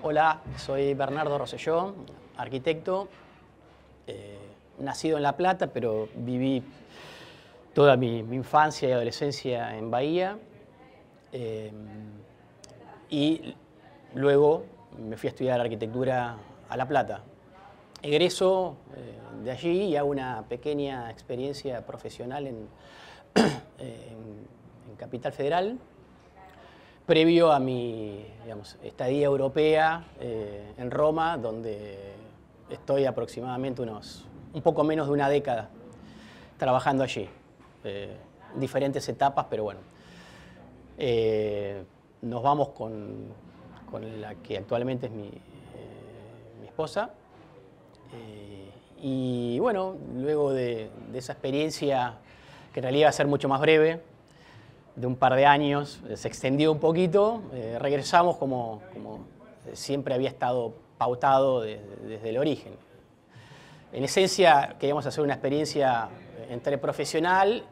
Hola, soy Bernardo Rosselló, arquitecto, eh, nacido en La Plata, pero viví toda mi, infancia y adolescencia en Bahía. Eh, y luego me fui a estudiar arquitectura a La Plata. Egreso eh, de allí y hago una pequeña experiencia profesional en Capital Federal, previo a mi estadía europea eh, en Roma, donde estoy aproximadamente unos, un poco menos de una década trabajando allí. Eh, diferentes etapas, pero bueno. Eh, nos vamos con, la que actualmente es mi, esposa. y bueno, luego de esa experiencia, que en realidad va a ser mucho más breve, de un par de años, eh, se extendió un poquito, eh, regresamos como, eh, siempre había estado pautado desde el origen. En esencia queríamos hacer una experiencia entre profesional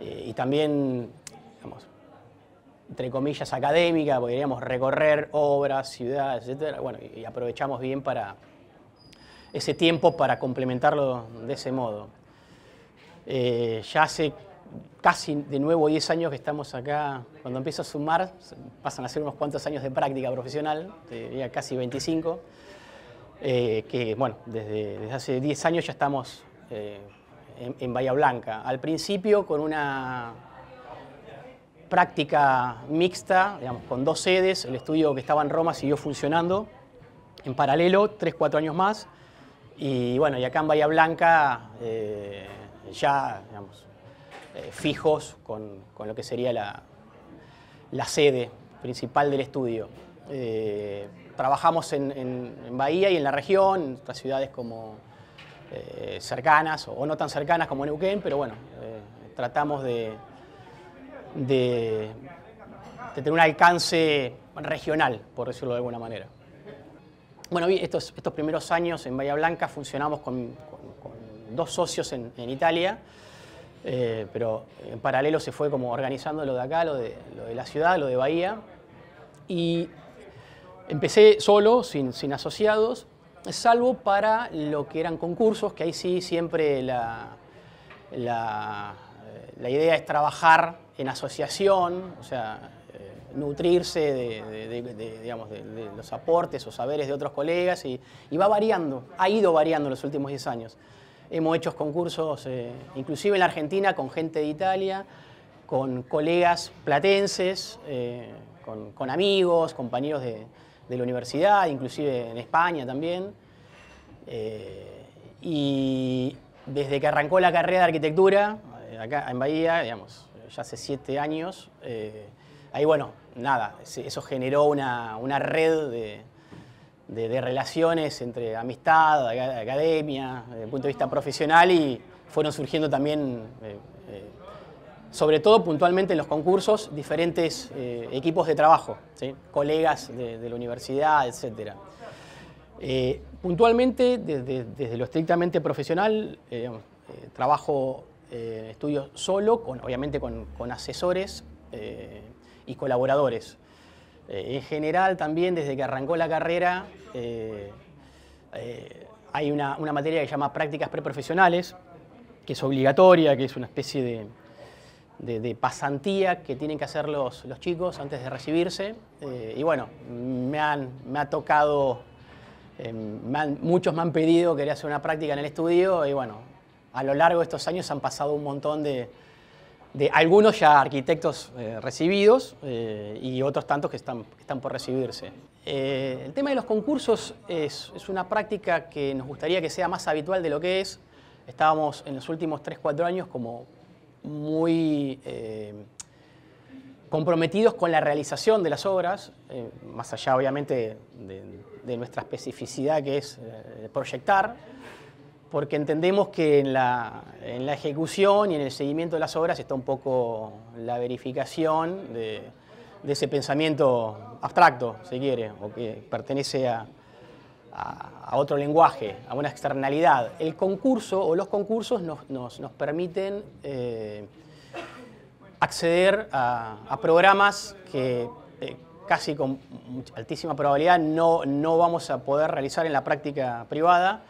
y también, entre comillas, académica, podríamos recorrer obras, ciudades, etc. Bueno, y aprovechamos bien para ese tiempo para complementarlo de ese modo. ya hace casi de nuevo 10 años que estamos acá, cuando empiezo a sumar, pasan a ser unos cuantos años de práctica profesional, ya casi 25, eh, que bueno, desde, hace 10 años ya estamos eh, en, Bahía Blanca. Al principio con una práctica mixta, digamos, con dos sedes, el estudio que estaba en Roma siguió funcionando, en paralelo, 3, 4 años más, y bueno, y acá en Bahía Blanca eh, ya, digamos, eh, fijos con, lo que sería la, sede principal del estudio. Eh, trabajamos en, Bahía y en la región, en otras ciudades como eh, cercanas o, no tan cercanas como Neuquén, pero bueno, tratamos de, tener un alcance regional, por decirlo de alguna manera. Bueno, estos, estos primeros años en Bahía Blanca funcionamos con, dos socios en Italia, eh, pero en paralelo se fue como organizando lo de acá, lo de, la ciudad, lo de Bahía. Y empecé solo, sin, sin, asociados, salvo para lo que eran concursos, que ahí sí siempre la, la, la idea es trabajar en asociación, o sea, eh, nutrirse de, de, digamos, de, los aportes o saberes de otros colegas y, y va variando, ha ido variando en los últimos 10 años. Hemos hecho concursos, eh, inclusive en la Argentina, con gente de Italia, con colegas platenses, eh, con, amigos, compañeros de, la universidad, inclusive en España también. Eh, y desde que arrancó la carrera de arquitectura, acá en Bahía, digamos, ya hace siete años, ahí bueno, nada, eso generó una red de, de, relaciones entre amistad, academia, desde el punto de vista profesional y fueron surgiendo también, eh, eh, sobre todo puntualmente en los concursos, diferentes eh, equipos de trabajo, colegas de, la universidad, etc. puntualmente, desde, lo estrictamente profesional, trabajo, estudio solo, con, obviamente con, con asesores y colaboradores. Eh, en general también desde que arrancó la carrera eh, eh, hay una, materia que se llama prácticas preprofesionales, que es obligatoria, que es una especie de, pasantía que tienen que hacer los, los chicos antes de recibirse. y bueno, me, han, ha tocado, muchos me han pedido querer hacer una práctica en el estudio y bueno, a lo largo de estos años han pasado un montón de, de algunos ya arquitectos eh, recibidos eh, y otros tantos que están, están por recibirse. Eh, el tema de los concursos es, es, una práctica que nos gustaría que sea más habitual de lo que es. Estábamos en los últimos 3-4 años como muy comprometidos con la realización de las obras, más allá obviamente de, de nuestra especificidad que es proyectar porque entendemos que en la, ejecución y en el seguimiento de las obras está un poco la verificación de, ese pensamiento abstracto, si quiere, o que pertenece a, otro lenguaje, a una externalidad. El concurso o los concursos nos, permiten eh, acceder a, programas que eh, casi con altísima probabilidad no vamos a poder realizar en la práctica privada,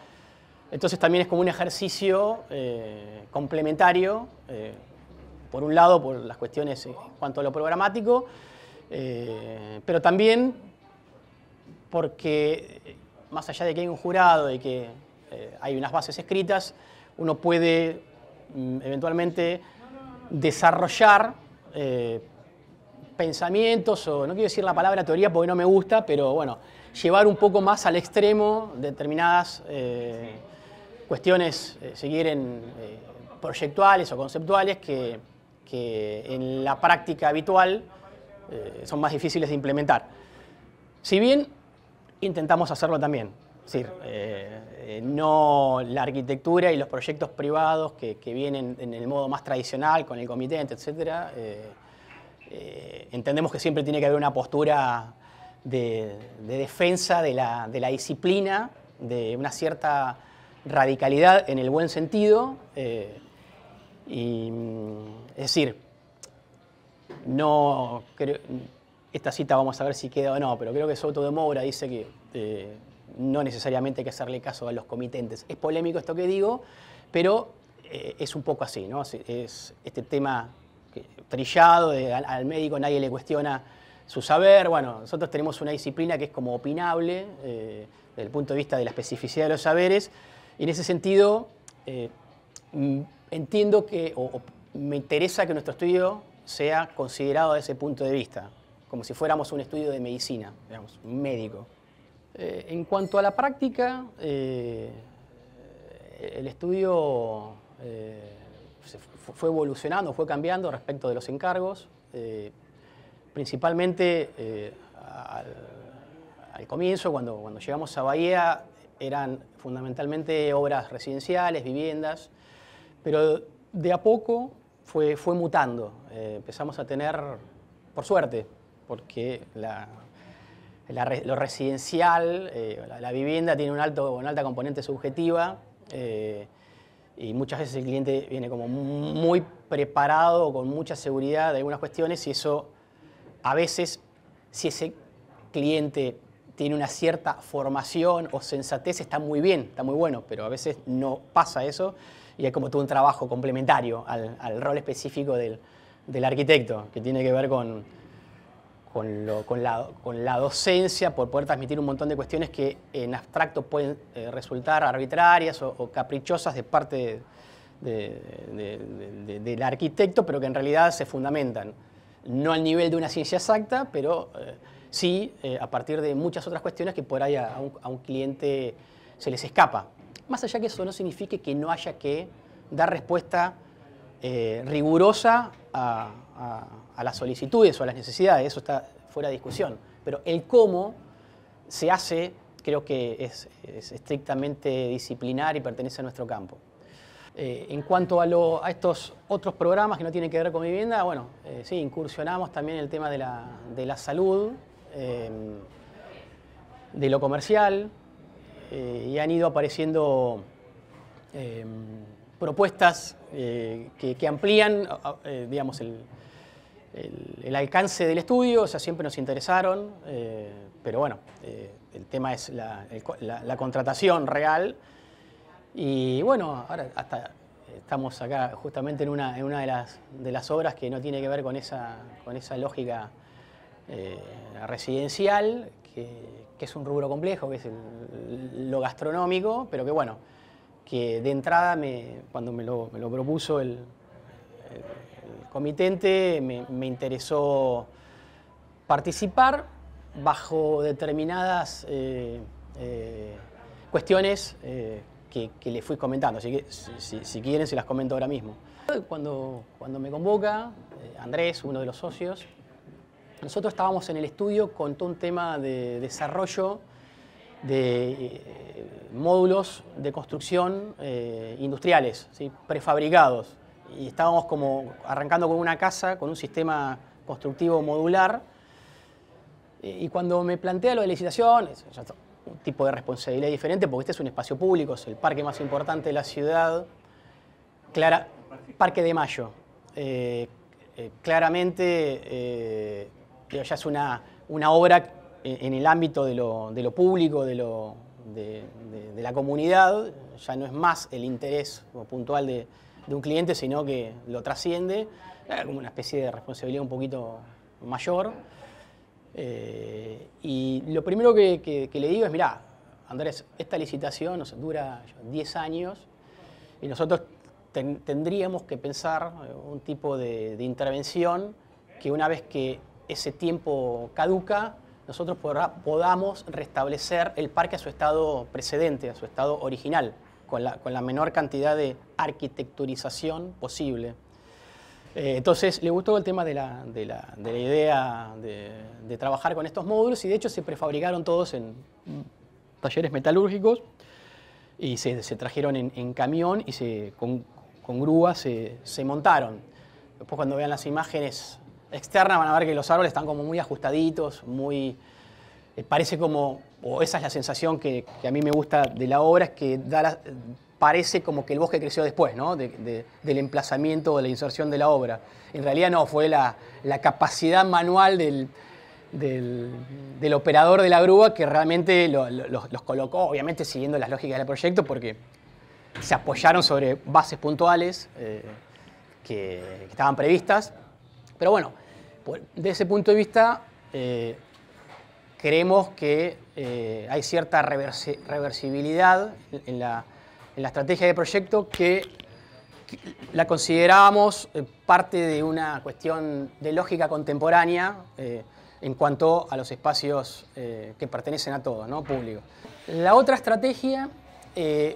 entonces también es como un ejercicio eh, complementario, eh, por un lado por las cuestiones en cuanto a lo programático, eh, pero también porque más allá de que hay un jurado y que hay unas bases escritas, uno puede mm, eventualmente desarrollar pensamientos, o no quiero decir la palabra teoría porque no me gusta, pero bueno, llevar un poco más al extremo determinadas cuestiones, eh, si quieren, eh, proyectuales o conceptuales que, que, en la práctica habitual eh, son más difíciles de implementar. Si bien intentamos hacerlo también, decir, no la arquitectura y los proyectos privados que, que, vienen en el modo más tradicional, con el comitente, etcétera, entendemos que siempre tiene que haber una postura de, defensa de la, de la disciplina, de una cierta radicalidad en el buen sentido. Eh, y, mm, es decir, no creo, esta cita vamos a ver si queda o no, pero creo que Soto de Moura dice que eh, no necesariamente hay que hacerle caso a los comitentes. Es polémico esto que digo, pero eh, es un poco así, Es este tema trillado, al, médico nadie le cuestiona su saber, bueno, nosotros tenemos una disciplina que es como opinable desde el punto de vista de la especificidad de los saberes, y en ese sentido, eh, entiendo que, o, me interesa que nuestro estudio sea considerado desde ese punto de vista, como si fuéramos un estudio de medicina, digamos, un médico. Eh, en cuanto a la práctica, eh, el estudio fue evolucionando, fue cambiando respecto de los encargos, principalmente al, comienzo, cuando, cuando llegamos a Bahía, eran fundamentalmente obras residenciales, viviendas, pero de a poco fue, mutando. Eh, empezamos a tener, por suerte, porque lo residencial, eh, la, vivienda tiene un alto, una alta componente subjetiva eh, y muchas veces el cliente viene como muy preparado, con mucha seguridad de algunas cuestiones y eso a veces, si ese cliente tiene una cierta formación o sensatez está muy bien, está muy bueno, pero a veces no pasa eso y hay como todo un trabajo complementario al, rol específico del, del, arquitecto, que tiene que ver con, con, con, la, docencia, por poder transmitir un montón de cuestiones que en abstracto pueden eh, resultar arbitrarias o, caprichosas de parte del arquitecto, pero que en realidad se fundamentan. No al nivel de una ciencia exacta, pero... Eh, sí eh, a partir de muchas otras cuestiones que por ahí a, un, cliente se les escapa. Más allá que eso no signifique que no haya que dar respuesta eh, rigurosa a, las solicitudes o a las necesidades, eso está fuera de discusión. Pero el cómo se hace creo que es, estrictamente disciplinar y pertenece a nuestro campo. Eh, en cuanto a, estos otros programas que no tienen que ver con vivienda, bueno, sí, incursionamos también en el tema de la salud, Em, de lo comercial eh, y han ido apareciendo em, propuestas eh, que, amplían, eh, digamos, el, alcance del estudio, o sea, siempre nos interesaron, pero bueno, el tema es la, contratación real. Y bueno, ahora hasta estamos acá justamente en una, de, las, de, las, obras que no tiene que ver con esa, con esa lógica eh, residencial, que, es un rubro complejo, que es lo gastronómico, pero que bueno, que de entrada, me, cuando me lo, propuso el, comitente, me, interesó participar bajo determinadas eh, eh, cuestiones que, le fui comentando, así que si, quieren se las comento ahora mismo. Cuando, cuando me convoca, Andrés, uno de los socios, nosotros estábamos en el estudio con todo un tema de desarrollo de eh, módulos de construcción eh, industriales, prefabricados. Y estábamos como arrancando con una casa, con un sistema constructivo modular. Y cuando me plantea lo de licitación, un tipo de responsabilidad diferente, porque este es un espacio público, es el parque más importante de la ciudad, Parque de Mayo. Eh, claramente ya es una, una obra en, el ámbito de lo, público, de, lo, de, la comunidad, ya no es más el interés puntual de, un cliente, sino que lo trasciende, eh, como una especie de responsabilidad un poquito mayor. Eh, y lo primero que, le digo es, mira Andrés, esta licitación dura 10 años y nosotros tendríamos que pensar eh, un tipo de intervención que una vez que ese tiempo caduca, nosotros podamos restablecer el parque a su estado precedente, a su estado original, con la, con la menor cantidad de arquitecturización posible. Eh, entonces, le gustó el tema de la, de la, de la idea de, trabajar con estos módulos y de hecho se prefabricaron todos en talleres metalúrgicos y se, se trajeron en, camión y se, con, con grúa se, se montaron. Después cuando vean las imágenes externa van a ver que los árboles están como muy ajustaditos, muy... Eh, parece como, o esa es la sensación que, a mí me gusta de la obra, es que parece como que el bosque creció después, ¿no? del emplazamiento o de la inserción de la obra. En realidad no, fue la, capacidad manual del, operador de la grúa que realmente los, colocó, obviamente siguiendo las lógicas del proyecto, porque se apoyaron sobre bases puntuales eh, que estaban previstas. Pero bueno, pues, de ese punto de vista, eh, creemos que eh, hay cierta reversibilidad en la, estrategia de proyecto que, la considerábamos eh, parte de una cuestión de lógica contemporánea en cuanto a los espacios que pertenecen a todos, ¿no? públicos. La otra estrategia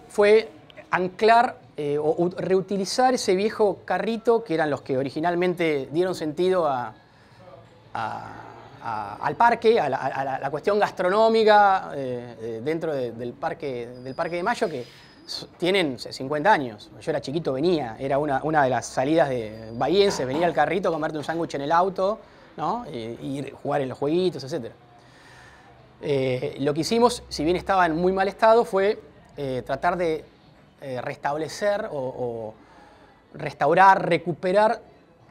fue anclar o reutilizar ese viejo carrito que eran los que originalmente dieron sentido a, al parque, a la, cuestión gastronómica eh, eh, dentro del, parque, del Parque de Mayo, que tienen 50 eh, años. Yo era chiquito, venía, era una, una de las salidas de Bahiense, venía al carrito, comerte un sándwich en el auto, ¿no? jugar en los jueguitos, etc. lo que hicimos, si bien estaba en muy mal estado, fue tratar de restablecer o, restaurar, recuperar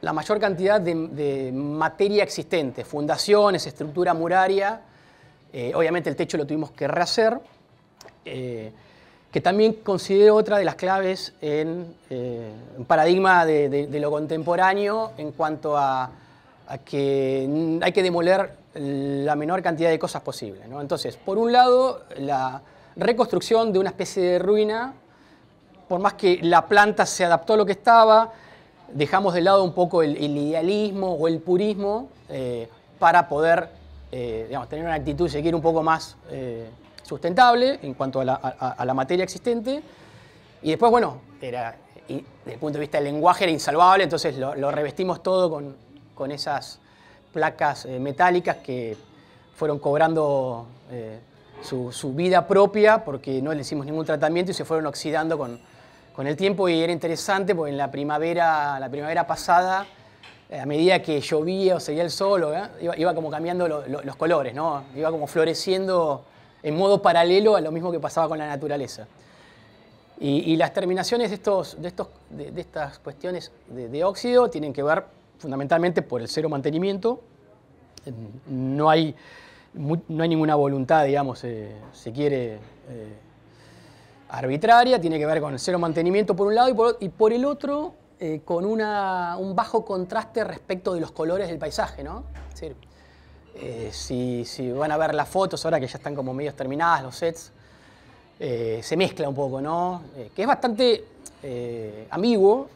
la mayor cantidad de, materia existente, fundaciones, estructura muraria, eh, obviamente el techo lo tuvimos que rehacer, eh, que también considero otra de las claves en un eh, paradigma de, lo contemporáneo en cuanto a, que hay que demoler la menor cantidad de cosas posible. Entonces, por un lado, la reconstrucción de una especie de ruina por más que la planta se adaptó a lo que estaba, dejamos de lado un poco el, idealismo o el purismo eh, para poder eh, tener una actitud, seguir un poco más eh, sustentable en cuanto a la, materia existente. Y después, bueno, era, desde el punto de vista del lenguaje era insalvable, entonces lo, revestimos todo con, esas placas metálicas que fueron cobrando su vida propia porque no le hicimos ningún tratamiento y se fueron oxidando con, con el tiempo y era interesante porque en la primavera, la primavera pasada, eh, a medida que llovía o seguía el sol, eh, iba, como cambiando los colores, ¿no? Iba como floreciendo en modo paralelo a lo mismo que pasaba con la naturaleza. Y, las terminaciones de, estos, de, estos, de, estas cuestiones de, óxido tienen que ver fundamentalmente por el cero mantenimiento. Em, no hay, no hay ninguna voluntad, digamos, eh, se quiere arbitraria, tiene que ver con cero mantenimiento por un lado y por, el otro eh, con un bajo contraste respecto de los colores del paisaje, ¿no? Eh, si, van a ver las fotos ahora que ya están como medio terminadas los sets, eh, se mezcla un poco, ¿no? que es bastante ambiguo,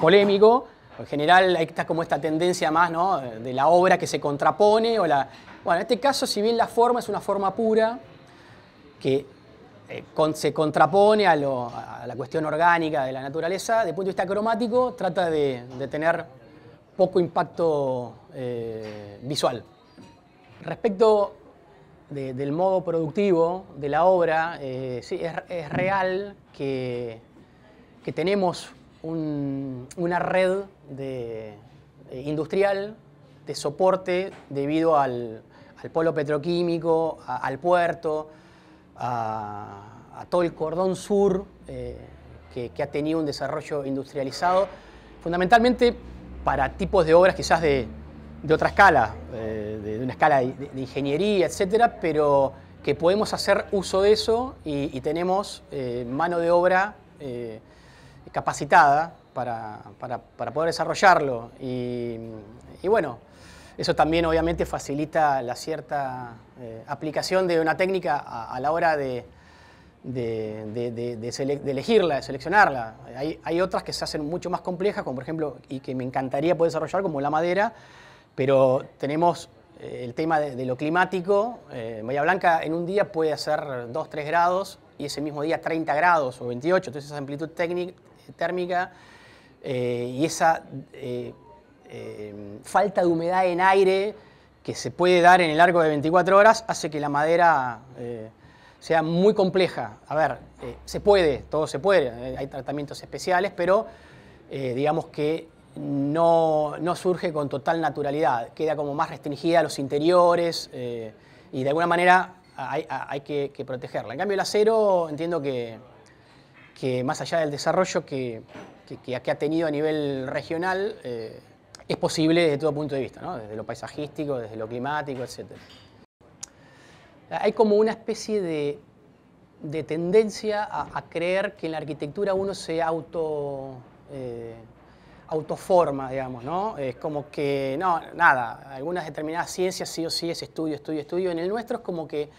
polémico. En general hay está como esta tendencia más, ¿no? De la obra que se contrapone o la... Bueno, en este caso, si bien la forma es una forma pura, que eh, se contrapone a, la cuestión orgánica de la naturaleza, ...de punto de vista cromático trata de, tener poco impacto eh, visual. Respecto del modo productivo de la obra, eh, es, real que, tenemos una red industrial de soporte debido al, polo petroquímico, al puerto, a, todo el cordón sur eh, que, ha tenido un desarrollo industrializado, fundamentalmente para tipos de obras quizás de, otra escala, eh, de, una escala de, ingeniería, etcétera, pero que podemos hacer uso de eso y, tenemos eh, mano de obra capacitada para, poder desarrollarlo. y bueno, eso también obviamente facilita la cierta eh, aplicación de una técnica a, la hora de, elegirla, de seleccionarla. Hay, otras que se hacen mucho más complejas, como por ejemplo, y que me encantaría poder desarrollar, como la madera, pero tenemos eh, el tema de, lo climático. Maya eh, Blanca en un día puede hacer 2, 3 grados y ese mismo día 30 grados o 28, entonces esa amplitud térmica y esa Em, falta de humedad en aire que se puede dar en el arco de 24 horas hace que la madera eh, sea muy compleja. A ver, eh, se puede, todo se puede, eh, hay tratamientos especiales, pero digamos que no, surge con total naturalidad, queda como más restringida a los interiores y de alguna manera hay, que, protegerla. En cambio el acero entiendo que, más allá del desarrollo que, que, ha tenido a nivel regional, es posible desde todo punto de vista, ¿no? desde lo paisajístico, desde lo climático, etc. Hay como una especie de, tendencia a, creer que en la arquitectura uno se auto, eh, autoforma, digamos, ¿no? Es como que, no, nada, algunas determinadas ciencias sí o sí es estudio, estudio, estudio. En el nuestro es como que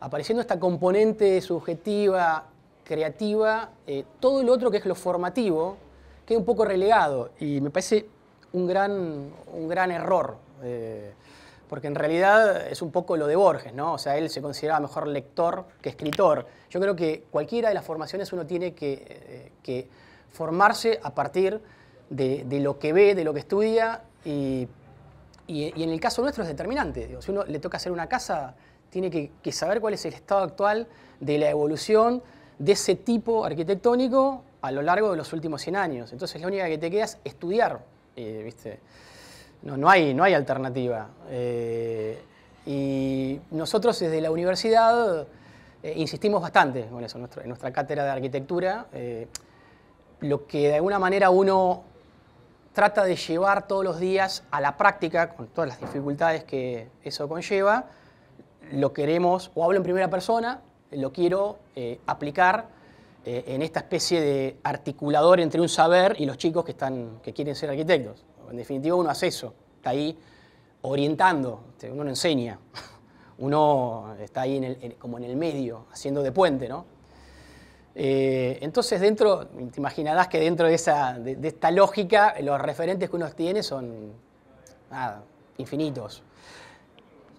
apareciendo esta componente subjetiva, creativa, eh, todo lo otro que es lo formativo, queda un poco relegado. Y me parece un gran, un gran error. Eh, porque en realidad es un poco lo de Borges, ¿no? O sea, él se consideraba mejor lector que escritor. Yo creo que cualquiera de las formaciones uno tiene que, eh, formarse a partir de, lo que ve, de lo que estudia, y, en el caso nuestro es determinante. si uno le toca hacer una casa, tiene que, que, saber cuál es el estado actual de la evolución de ese tipo arquitectónico a lo largo de los últimos 100 años. Entonces, la única que te queda es estudiar eh, ¿viste? No, hay, no hay alternativa. Eh, y nosotros desde la universidad eh, insistimos bastante con eso, en nuestra cátedra de arquitectura. lo que de alguna manera uno trata de llevar todos los días a la práctica, con todas las dificultades que eso conlleva, lo queremos, o hablo en primera persona, lo quiero aplicar eh, en esta especie de articulador entre un saber y los chicos que, están, que quieren ser arquitectos. En definitiva, uno hace eso, está ahí orientando, este, uno no enseña, uno está ahí como en el medio, haciendo de puente, eh, entonces, dentro, te imaginarás que dentro de, esa, esta lógica, los referentes que uno tiene son infinitos.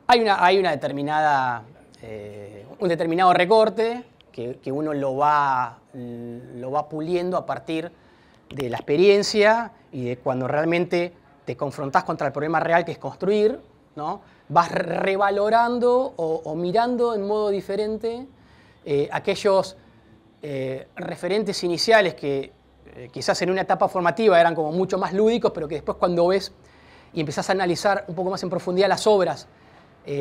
Hay una, determinada, eh, un determinado recorte, que, uno lo va, lo va puliendo a partir de la experiencia y de cuando realmente te confrontás contra el problema real que es construir, ¿no? vas revalorando o, mirando en modo diferente eh, aquellos eh, referentes iniciales que eh, quizás en una etapa formativa eran como mucho más lúdicos, pero que después cuando ves y empezás a analizar un poco más en profundidad las obras,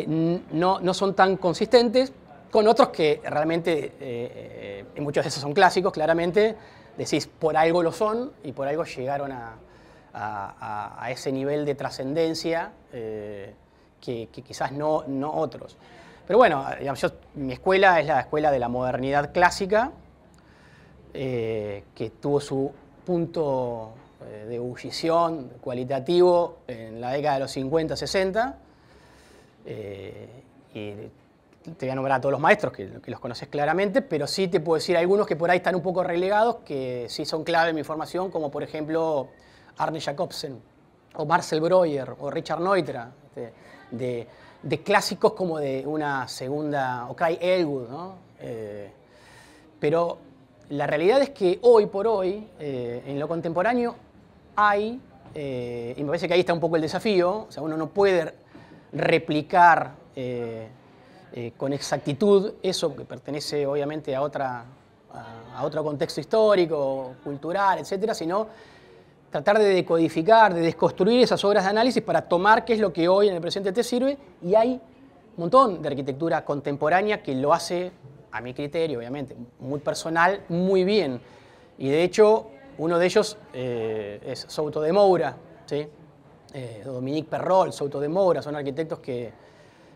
no, no son tan consistentes con otros que realmente, eh, eh, muchos de esos son clásicos, claramente, decís, por algo lo son y por algo llegaron a, ese nivel de trascendencia eh, que, quizás no, otros. Pero bueno, mi escuela es la escuela de la modernidad clásica, eh, que tuvo su punto eh, de ebullición cualitativo en la década de los 50, 60. y te voy a nombrar a todos los maestros que, los conoces claramente, pero sí te puedo decir algunos que por ahí están un poco relegados, que sí son clave en mi formación, como por ejemplo Arne Jacobsen, o Marcel Breuer, o Richard Neutra, este, de, clásicos como de una segunda, o Kai Elwood, ¿no? Eh, pero la realidad es que hoy por hoy, eh, en lo contemporáneo, hay, eh, y me parece que ahí está un poco el desafío, o sea, uno no puede replicar... Eh, con exactitud eso que pertenece obviamente a, otra, a, otro contexto histórico, cultural, etcétera, sino tratar de decodificar, de desconstruir esas obras de análisis para tomar qué es lo que hoy en el presente te sirve y hay un montón de arquitectura contemporánea que lo hace, a mi criterio obviamente, muy personal, muy bien. Y de hecho, uno de ellos eh, es Souto de Moura, eh, Dominique Perrol, Souto de Moura, son arquitectos que,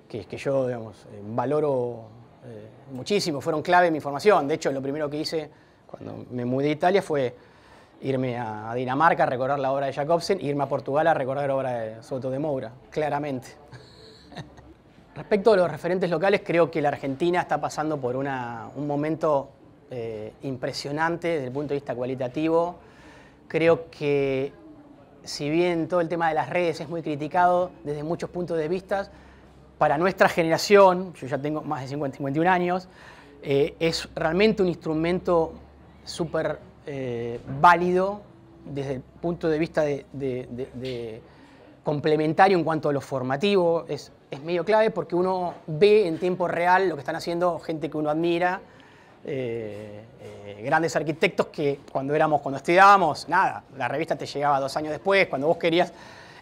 que, que yo digamos, eh, valoro eh, muchísimo, fueron clave en mi formación. De hecho, lo primero que hice cuando me mudé a Italia fue irme a, Dinamarca a recordar la obra de Jacobsen, e irme a Portugal a recordar la obra de Soto de Moura, claramente. Respecto a los referentes locales, creo que la Argentina está pasando por una, un momento eh, impresionante desde el punto de vista cualitativo. Creo que si bien todo el tema de las redes es muy criticado desde muchos puntos de vista, para nuestra generación, yo ya tengo más de 50, 51 años, eh, es realmente un instrumento súper eh, válido desde el punto de vista de, complementario en cuanto a lo formativo. Es, medio clave porque uno ve en tiempo real lo que están haciendo gente que uno admira, eh, grandes arquitectos que cuando éramos, cuando estudiábamos, nada, la revista te llegaba dos años después, cuando vos querías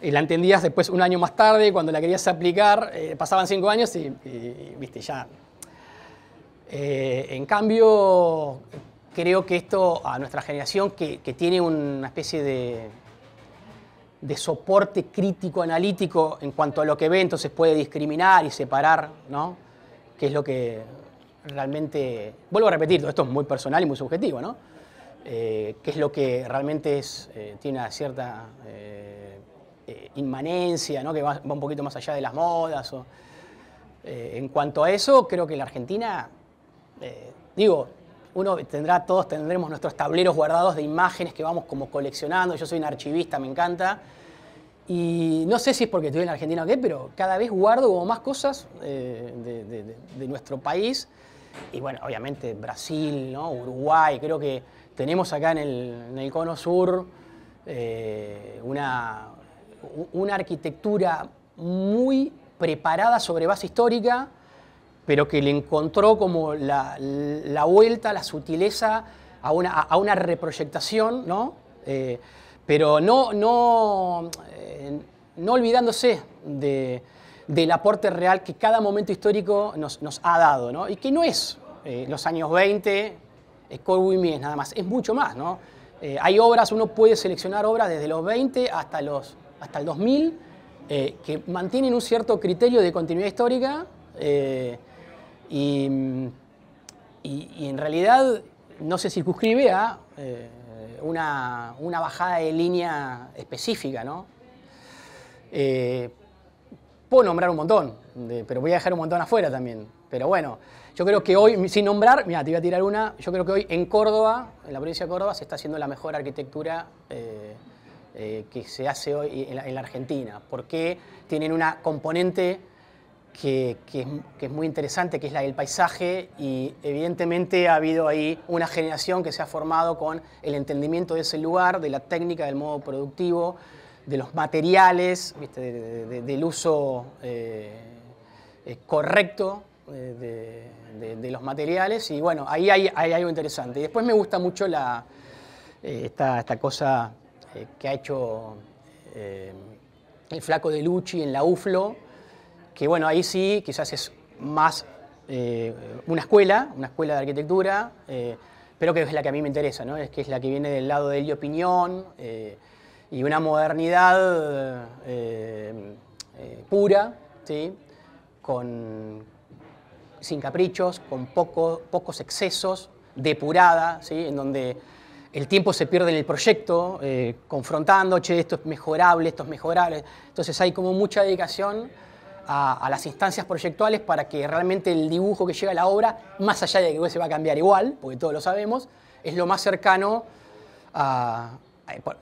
y la entendías después un año más tarde, cuando la querías aplicar, eh, pasaban cinco años y, viste, ya. Eh, en cambio, creo que esto a nuestra generación, que, tiene una especie de, de, soporte crítico analítico en cuanto a lo que ve, entonces puede discriminar y separar, ¿no? Que es lo que realmente. Vuelvo a repetir, esto es muy personal y muy subjetivo, ¿no? Eh, qué es lo que realmente es, tiene una cierta eh, inmanencia, ¿no? que va, un poquito más allá de las modas. Eh, en cuanto a eso, creo que la Argentina, eh, digo, uno tendrá, todos tendremos nuestros tableros guardados de imágenes que vamos como coleccionando. Yo soy un archivista, me encanta. Y no sé si es porque estoy en Argentina o qué, pero cada vez guardo más cosas de, nuestro país. Y bueno, obviamente Brasil, ¿no? Uruguay, creo que tenemos acá en el, Cono Sur una, una arquitectura muy preparada sobre base histórica, pero que le encontró como la, vuelta, la sutileza a una, reproyectación, ¿no? Eh, pero no, no, eh, no olvidándose del aporte real que cada momento histórico nos, ha dado, Y que no es eh, los años 20, es nada más, es mucho más, ¿no? hay obras, uno puede seleccionar obras desde los 20 hasta los hasta el 2000, eh, que mantienen un cierto criterio de continuidad histórica eh, y, en realidad no se circunscribe a eh, una, bajada de línea específica. puedo nombrar un montón, pero voy a dejar un montón afuera también. Pero bueno, yo creo que hoy, sin nombrar, mira, te voy a tirar una, yo creo que hoy en Córdoba, en la provincia de Córdoba, se está haciendo la mejor arquitectura. Eh, que se hace hoy en la, Argentina, porque tienen una componente que, es, muy interesante, que es la del paisaje, y evidentemente ha habido ahí una generación que se ha formado con el entendimiento de ese lugar, de la técnica, del modo productivo, de los materiales, del uso eh, eh, correcto de, los materiales y bueno, ahí hay, algo interesante. Y después me gusta mucho esta, cosa eh, que ha hecho eh, el flaco de Lucci en la UFLO, que bueno, ahí sí quizás es más eh, una escuela, una escuela de arquitectura, pero que es la que a mí me interesa, es que es la que viene del lado de Elio opinión, y una modernidad pura, con, sin caprichos, con pocos excesos, depurada, en donde el tiempo se pierde en el proyecto, eh, confrontando, che, esto es mejorable, esto es mejorable. Entonces hay como mucha dedicación a, las instancias proyectuales para que realmente el dibujo que llega a la obra, más allá de que se va a cambiar igual, porque todos lo sabemos, es lo más cercano a...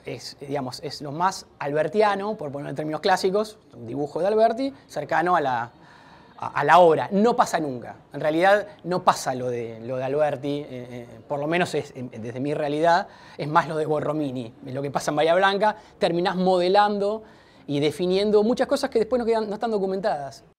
Es, digamos, es lo más albertiano, por poner en términos clásicos, un dibujo de Alberti, cercano a la, a, la hora, No pasa nunca. En realidad no pasa lo de, lo de Alberti, eh, eh, por lo menos desde mi realidad, es más lo de Borromini. Lo que pasa en Bahía Blanca, terminás modelando y definiendo muchas cosas que después no están documentadas.